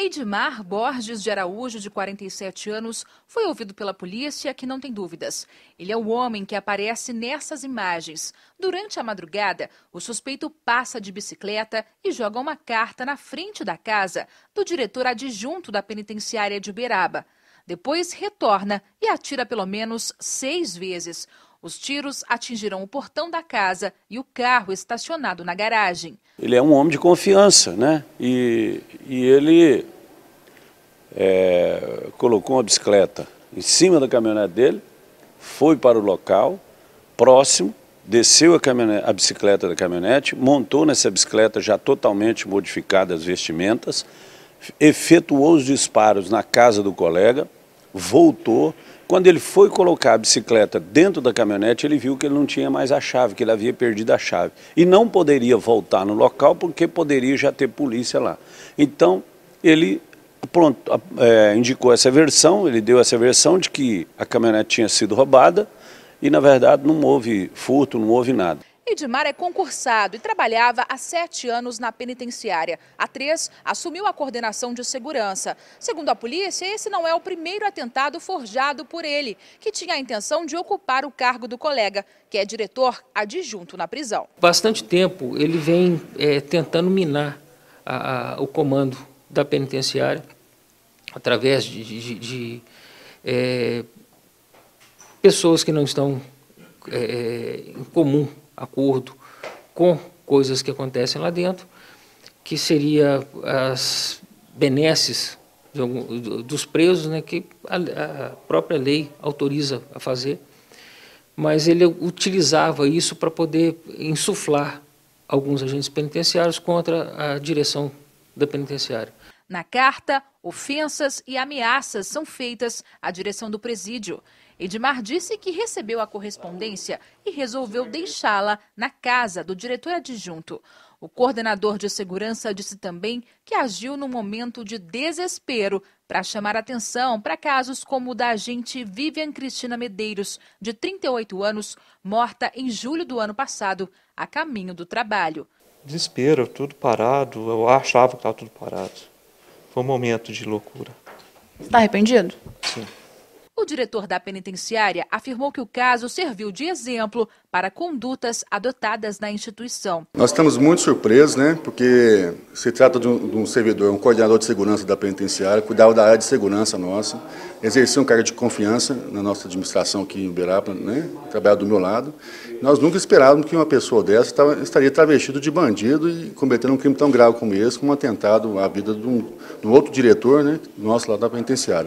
Eidmar Borges de Araújo, de 47 anos, foi ouvido pela polícia, que não tem dúvidas. Ele é o homem que aparece nessas imagens. Durante a madrugada, o suspeito passa de bicicleta e joga uma carta na frente da casa do diretor adjunto da penitenciária de Uberaba. Depois retorna e atira pelo menos seis vezes. Os tiros atingiram o portão da casa e o carro estacionado na garagem. Ele é um homem de confiança, né? E, e ele é, colocou uma bicicleta em cima da caminhonete dele, foi para o local próximo, desceu a, a bicicleta da caminhonete, montou nessa bicicleta já totalmente modificada as vestimentas, efetuou os disparos na casa do colega, voltou. Quando ele foi colocar a bicicleta dentro da caminhonete, ele viu que ele não tinha mais a chave, que ele havia perdido a chave. E não poderia voltar no local porque poderia já ter polícia lá. Então, ele pronto, é, indicou essa versão, ele deu essa versão de que a caminhonete tinha sido roubada e, na verdade, não houve furto, não houve nada. Edmar é concursado e trabalhava há sete anos na penitenciária. Há três, assumiu a coordenação de segurança. Segundo a polícia, esse não é o primeiro atentado forjado por ele, que tinha a intenção de ocupar o cargo do colega, que é diretor adjunto na prisão. Bastante tempo ele vem é, tentando minar a, a, o comando da penitenciária através de, de, de é, pessoas que não estão é, é em comum acordo com coisas que acontecem lá dentro, que seria as benesses dos presos, né, que a, própria lei autoriza a fazer, mas ele utilizava isso para poder insuflar alguns agentes penitenciários contra a direção da penitenciária. Na carta, ofensas e ameaças são feitas à direção do presídio. Edmar disse que recebeu a correspondência e resolveu deixá-la na casa do diretor adjunto. O coordenador de segurança disse também que agiu no momento de desespero para chamar atenção para casos como o da agente Vivian Cristina Medeiros, de 38 anos, morta em julho do ano passado, a caminho do trabalho. Desespero, tudo parado, eu achava que estava tudo parado. Foi um momento de loucura. Está arrependido? Sim. O diretor da penitenciária afirmou que o caso serviu de exemplo para condutas adotadas na instituição. Nós estamos muito surpresos, né, porque se trata de um, servidor, um coordenador de segurança da penitenciária, cuidava da área de segurança nossa, exercia um cargo de confiança na nossa administração aqui em Uberaba, né, trabalhava do meu lado. Nós nunca esperávamos que uma pessoa dessa estaria travestido de bandido e cometendo um crime tão grave como esse, como um atentado à vida de um, de um outro diretor, né, nosso lá da penitenciária.